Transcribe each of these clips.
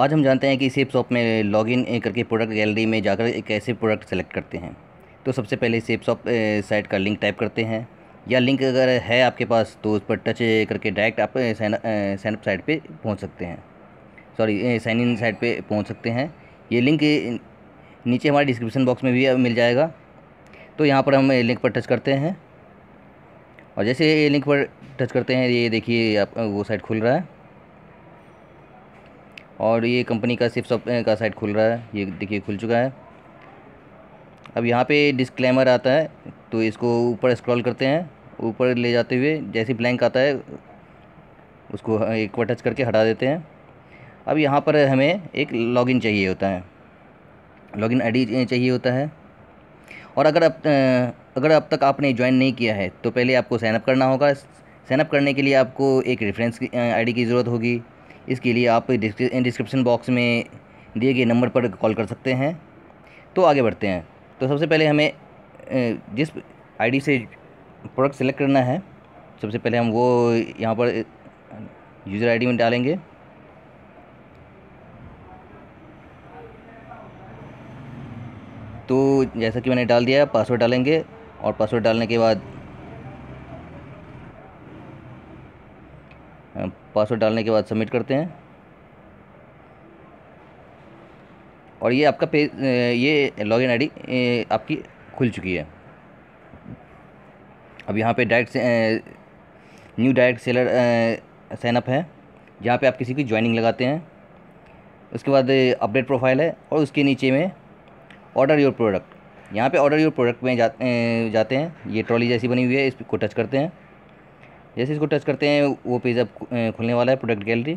आज हम जानते हैं कि सेप शॉप में लॉगिन करके प्रोडक्ट गैलरी में जाकर एक कैसे प्रोडक्ट सेलेक्ट करते हैं तो सबसे पहले सेप शॉप साइट का लिंक टाइप करते हैं या लिंक अगर है आपके पास तो उस पर टच करके डायरेक्ट आप साइनअप साइट पे पहुंच सकते हैं सॉरी साइन इन साइट पे पहुंच सकते हैं ये लिंक नीचे हमारे डिस्क्रिप्शन बॉक्स में भी मिल जाएगा तो यहाँ पर हम लिंक पर टच करते हैं और जैसे ये लिंक पर टच करते हैं ये देखिए आप वो साइट खुल रहा है और ये कंपनी का सिर्फ सब का साइट खुल रहा है ये देखिए खुल चुका है अब यहाँ पे डिस्क्लेमर आता है तो इसको ऊपर स्क्रॉल करते हैं ऊपर ले जाते हुए जैसे ब्लैंक आता है उसको एक बार टच करके हटा देते हैं अब यहाँ पर हमें एक लॉगिन चाहिए होता है लॉगिन आईडी चाहिए होता है और अगर अब अगर अब तक आपने ज्वाइन नहीं किया है तो पहले आपको साइनअप करना होगा साइनअप करने के लिए आपको एक रेफरेंस आईडी की ज़रूरत होगी इसके लिए आप डिस्क्रिप्शन बॉक्स में दिए गए नंबर पर कॉल कर सकते हैं तो आगे बढ़ते हैं तो सबसे पहले हमें जिस आईडी से प्रोडक्ट सेलेक्ट करना है सबसे पहले हम वो यहाँ पर यूज़र आईडी में डालेंगे तो जैसा कि मैंने डाल दिया पासवर्ड डालेंगे और पासवर्ड डालने के बाद पासवर्ड डालने के बाद सबमिट करते हैं और ये आपका पेज ये लॉगिन आईडी आपकी खुल चुकी है अब यहाँ पे direct new direct seller signup है जहाँ पे आप किसी की ज्वाइनिंग लगाते हैं उसके बाद अपडेट प्रोफाइल है और उसके नीचे में ऑर्डर योर प्रोडक्ट यहाँ पे ऑर्डर योर प्रोडक्ट में जाते हैं ये ट्रॉली जैसी बनी हुई है इसको टच करते हैं जैसे इसको टच करते हैं वो पेज अब खुलने वाला है प्रोडक्ट गैलरी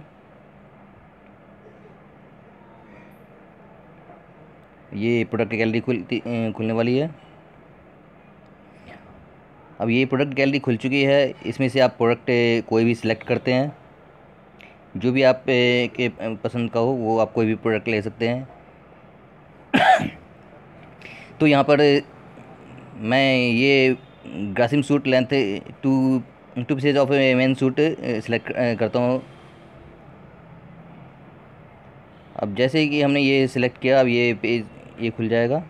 ये प्रोडक्ट गैलरी खुलती खुलने वाली है अब ये प्रोडक्ट गैलरी खुल चुकी है इसमें से आप प्रोडक्ट कोई भी सिलेक्ट करते हैं जो भी आप के पसंद का हो वो आप कोई भी प्रोडक्ट ले सकते हैं तो यहाँ पर मैं ये Grasim suit length two two pieces of men suit select करता हूँ अब जैसे कि हमने ये सिलेक्ट किया अब ये पेज ये खुल जाएगा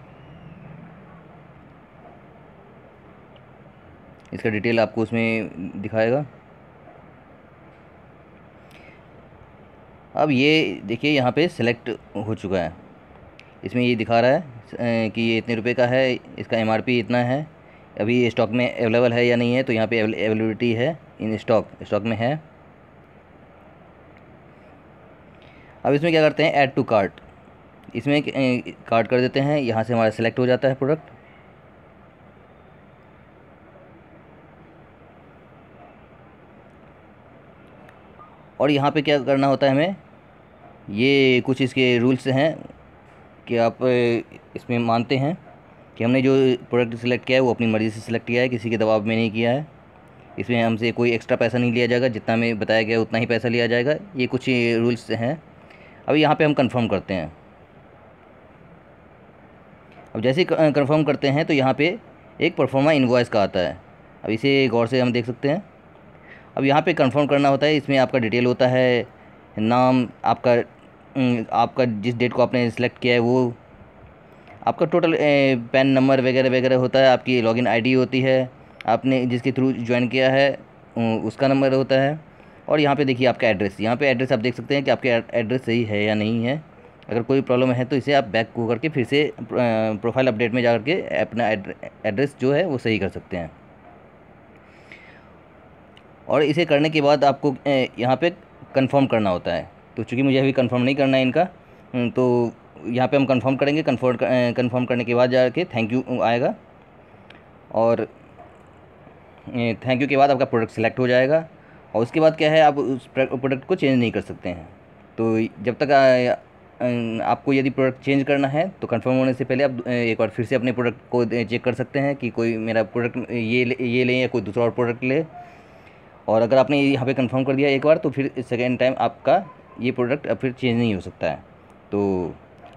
इसका डिटेल आपको उसमें दिखाएगा अब ये देखिए यहाँ पे सिलेक्ट हो चुका है इसमें ये दिखा रहा है uh, कि ये इतने रुपए का है इसका एमआरपी इतना है अभी स्टॉक में अवेलेबल है या नहीं है तो यहाँ पे अवेलेबिलिटी है इन स्टॉक स्टॉक में है अब इसमें क्या करते हैं ऐड टू कार्ट इसमें कार्ट कर देते हैं यहाँ से हमारा सेलेक्ट हो जाता है प्रोडक्ट और यहाँ पे क्या करना होता है हमें ये कुछ इसके रूल्स हैं कि आप इसमें मानते हैं कि हमने जो प्रोडक्ट सिलेक्ट किया है वो अपनी मर्ज़ी से सिलेक्ट किया है किसी के दबाव में नहीं किया है इसमें हमसे कोई एक्स्ट्रा पैसा नहीं लिया जाएगा जितना हमें बताया गया उतना ही पैसा लिया जाएगा ये कुछ रूल्स हैं अब यहाँ पे हम कंफर्म करते हैं अब जैसे कन्फर्म करते हैं तो यहाँ पे एक परफॉर्मा इन्वॉइस का आता है अब इसे गौर से हम देख सकते हैं अब यहाँ पे कंफर्म करना होता है इसमें आपका डिटेल होता है नाम आपका आपका जिस डेट को आपने सेलेक्ट किया है वो आपका टोटल पैन नंबर वगैरह वगैरह होता है आपकी लॉगिन आईडी होती है आपने जिसके थ्रू ज्वाइन किया है उसका नंबर होता है और यहाँ पे देखिए आपका एड्रेस यहाँ पे एड्रेस आप देख सकते हैं कि आपके एड्रेस सही है या नहीं है अगर कोई प्रॉब्लम है तो इसे आप बैक को करके फिर से प्रोफाइल अपडेट में जा करके अपना एड्रेस जो है वो सही कर सकते हैं और इसे करने के बाद आपको यहाँ पे कंफर्म करना होता है तो चूँकि मुझे अभी कंफर्म नहीं करना है इनका हम्म, तो यहाँ पे हम कंफर्म करेंगे कंफर्म कंफर्म करने के बाद जाके थैंक यू आएगा और थैंक यू के बाद आपका प्रोडक्ट सिलेक्ट हो जाएगा और उसके बाद क्या है आप उस प्रोडक्ट को चेंज नहीं कर सकते हैं तो जब तक आ, आपको यदि प्रोडक्ट चेंज करना है तो कंफर्म होने से पहले आप एक बार फिर से अपने प्रोडक्ट को चेक कर सकते हैं कि कोई मेरा प्रोडक्ट ये ये लें या कोई दूसरा और प्रोडक्ट ले और अगर आपने यहाँ पे कंफर्म कर दिया एक बार तो फिर सेकेंड टाइम आपका ये प्रोडक्ट अब फिर चेंज नहीं हो सकता है तो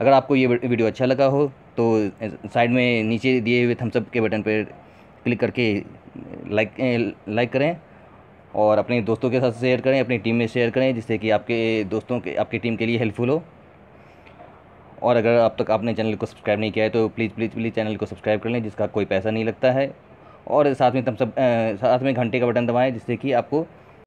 अगर आपको ये वीडियो अच्छा लगा हो तो साइड में नीचे दिए हुए थम्सअप के बटन पर क्लिक करके लाइक लाइक करें और अपने दोस्तों के साथ शेयर करें अपनी टीम में शेयर करें जिससे कि आपके दोस्तों के आपकी टीम के लिए हेल्पफुल हो और अगर अब तक आपने चैनल को सब्सक्राइब नहीं किया है तो प्लीज़ प्लीज़ प्लीज़ चैनल को सब्सक्राइब कर लें जिसका कोई पैसा नहीं लगता है और साथ में तम सब साथ में घंटे का बटन दबाएं जिससे कि आपको